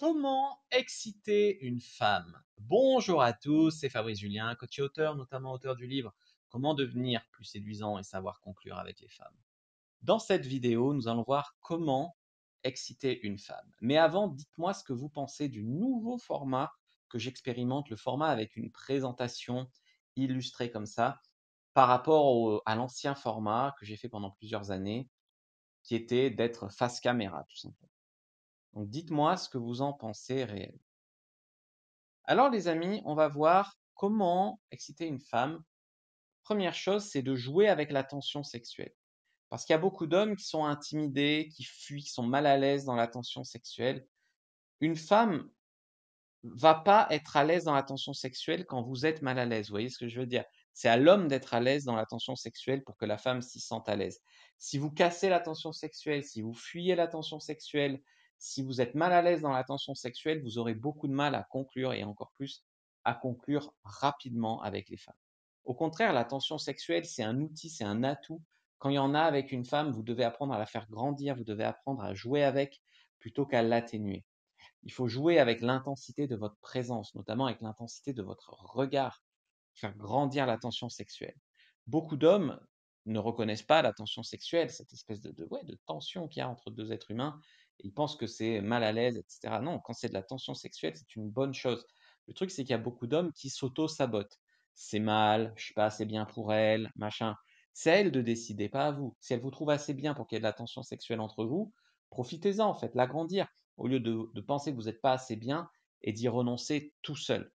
Comment exciter une femme Bonjour à tous, c'est Fabrice Julien, coach et auteur, notamment auteur du livre Comment devenir plus séduisant et savoir conclure avec les femmes. Dans cette vidéo, nous allons voir comment exciter une femme. Mais avant, dites-moi ce que vous pensez du nouveau format que j'expérimente, le format avec une présentation illustrée comme ça, par rapport à l'ancien format que j'ai fait pendant plusieurs années, qui était d'être face caméra, tout simplement. Donc dites-moi ce que vous en pensez réel. Alors les amis, on va voir comment exciter une femme. Première chose, c'est de jouer avec la tension sexuelle. Parce qu'il y a beaucoup d'hommes qui sont intimidés, qui fuient, qui sont mal à l'aise dans l'attention sexuelle. Une femme va pas être à l'aise dans l'attention sexuelle quand vous êtes mal à l'aise. Vous voyez ce que je veux dire C'est à l'homme d'être à l'aise dans l'attention sexuelle pour que la femme s'y sente à l'aise. Si vous cassez la tension sexuelle, si vous fuyez la tension sexuelle, si vous êtes mal à l'aise dans la tension sexuelle, vous aurez beaucoup de mal à conclure et encore plus à conclure rapidement avec les femmes. Au contraire, la tension sexuelle, c'est un outil, c'est un atout. Quand il y en a avec une femme, vous devez apprendre à la faire grandir, vous devez apprendre à jouer avec plutôt qu'à l'atténuer. Il faut jouer avec l'intensité de votre présence, notamment avec l'intensité de votre regard, faire grandir la tension sexuelle. Beaucoup d'hommes ne reconnaissent pas la tension sexuelle, cette espèce de, de tension qu'il y a entre deux êtres humains ils pensent que c'est mal à l'aise, etc. Non, quand c'est de la tension sexuelle, c'est une bonne chose. Le truc, c'est qu'il y a beaucoup d'hommes qui s'auto-sabotent. C'est mal, je suis pas assez bien pour elle, machin. C'est elle de décider, pas à vous. Si elle vous trouve assez bien pour qu'il y ait de la tension sexuelle entre vous, profitez-en en fait, l'agrandir, au lieu de, de penser que vous n'êtes pas assez bien et d'y renoncer tout seul.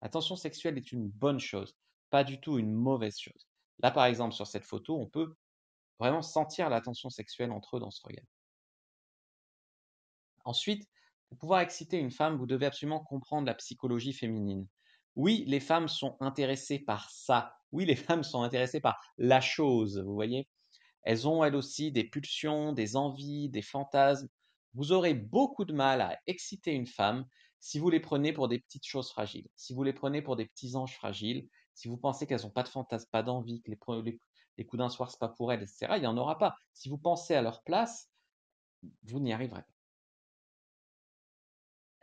La tension sexuelle est une bonne chose, pas du tout une mauvaise chose. Là, par exemple, sur cette photo, on peut vraiment sentir la tension sexuelle entre eux dans ce regard. Ensuite, pour pouvoir exciter une femme, vous devez absolument comprendre la psychologie féminine. Oui, les femmes sont intéressées par ça. Oui, les femmes sont intéressées par la chose, vous voyez. Elles ont elles aussi des pulsions, des envies, des fantasmes. Vous aurez beaucoup de mal à exciter une femme si vous les prenez pour des petites choses fragiles, si vous les prenez pour des petits anges fragiles, si vous pensez qu'elles n'ont pas de fantasmes, pas d'envie, que les, coups d'un soir, ce pas pour elles, etc., il n'y en aura pas. Si vous pensez à leur place, vous n'y arriverez pas.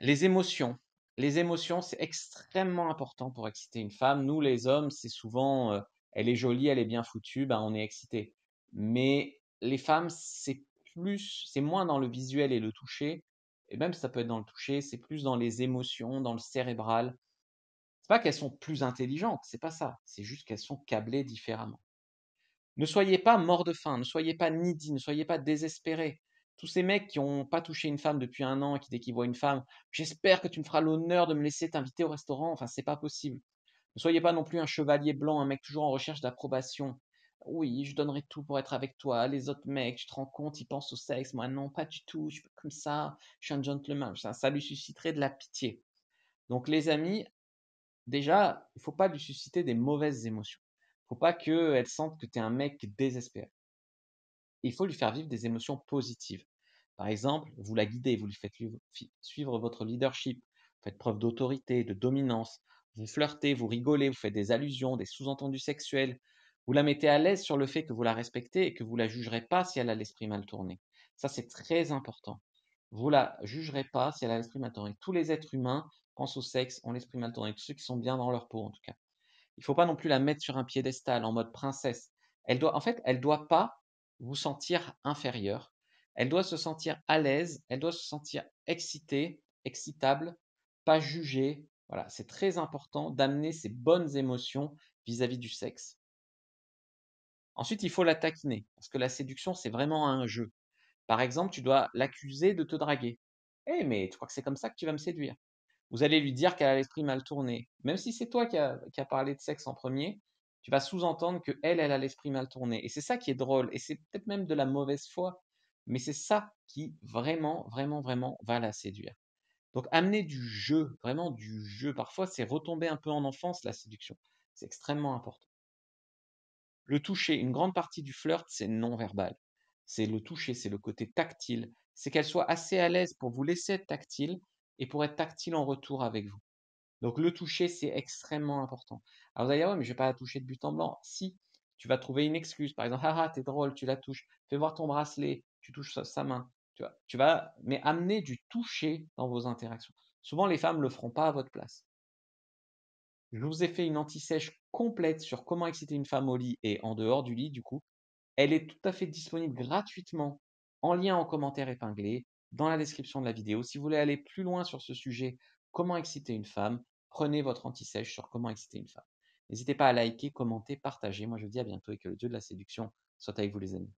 Les émotions. Les émotions, c'est extrêmement important pour exciter une femme. Nous, les hommes, c'est souvent, euh, elle est jolie, elle est bien foutue, ben on est excité. Mais les femmes, c'est plus, c'est moins dans le visuel et le toucher. Et même ça peut être dans le toucher, c'est plus dans les émotions, dans le cérébral. C'est pas qu'elles sont plus intelligentes, c'est pas ça. C'est juste qu'elles sont câblées différemment. Ne soyez pas mort de faim, ne soyez pas needy, ne soyez pas désespéré tous ces mecs qui n'ont pas touché une femme depuis un an, et qui dès qu'ils voient une femme, j'espère que tu me feras l'honneur de me laisser t'inviter au restaurant. Enfin, c'est pas possible. Ne soyez pas non plus un chevalier blanc, un mec toujours en recherche d'approbation. Oui, je donnerai tout pour être avec toi. Les autres mecs, tu te rends compte, ils pensent au sexe. Moi, non, pas du tout. Je suis comme ça. Je suis un gentleman. Ça, lui susciterait de la pitié. Donc, les amis, déjà, il faut pas lui susciter des mauvaises émotions. Il Faut pas qu'elle sente que tu es un mec désespéré il faut lui faire vivre des émotions positives. Par exemple, vous la guidez, vous lui faites suivre votre leadership, vous faites preuve d'autorité, de dominance, vous flirtez, vous rigolez, vous faites des allusions, des sous-entendus sexuels, vous la mettez à l'aise sur le fait que vous la respectez et que vous la jugerez pas si elle a l'esprit mal tourné. Ça, c'est très important. Vous la jugerez pas si elle a l'esprit mal tourné. Tous les êtres humains pensent au sexe, ont l'esprit mal tourné, ceux qui sont bien dans leur peau en tout cas. Il ne faut pas non plus la mettre sur un piédestal en mode princesse. Elle doit, en fait, elle ne doit pas vous sentir inférieure, Elle doit se sentir à l'aise, elle doit se sentir excitée, excitable, pas jugée. Voilà, c'est très important d'amener ses bonnes émotions vis-à-vis du sexe. Ensuite, il faut la taquiner, parce que la séduction, c'est vraiment un jeu. Par exemple, tu dois l'accuser de te draguer. Eh, mais tu crois que c'est comme ça que tu vas me séduire Vous allez lui dire qu'elle a l'esprit mal tourné. Même si c'est toi qui as parlé de sexe en premier, tu vas sous-entendre que elle, elle a l'esprit mal tourné. Et c'est ça qui est drôle, et c'est peut-être même de la mauvaise foi, mais c'est ça qui vraiment, vraiment, vraiment va la séduire. Donc amener du jeu, vraiment du jeu, parfois c'est retomber un peu en enfance la séduction. C'est extrêmement important. Le toucher, une grande partie du flirt, c'est non-verbal. C'est le toucher, c'est le côté tactile. C'est qu'elle soit assez à l'aise pour vous laisser être tactile et pour être tactile en retour avec vous. Donc le toucher, c'est extrêmement important. Alors vous allez dire, ouais, mais je ne vais pas la toucher de but en blanc. Si, tu vas trouver une excuse. Par exemple, ah, ah t'es drôle, tu la touches. Fais voir ton bracelet, tu touches sa, main. Tu, tu vas, mais amener du toucher dans vos interactions. Souvent, les femmes ne le feront pas à votre place. Je vous ai fait une anti-sèche complète sur comment exciter une femme au lit et en dehors du lit, du coup. Elle est tout à fait disponible gratuitement en lien en commentaire épinglé dans la description de la vidéo. Si vous voulez aller plus loin sur ce sujet Comment exciter une femme Prenez votre anti-sèche sur comment exciter une femme. N'hésitez pas à liker, commenter, partager. Moi, je vous dis à bientôt et que le Dieu de la séduction soit avec vous, les amis.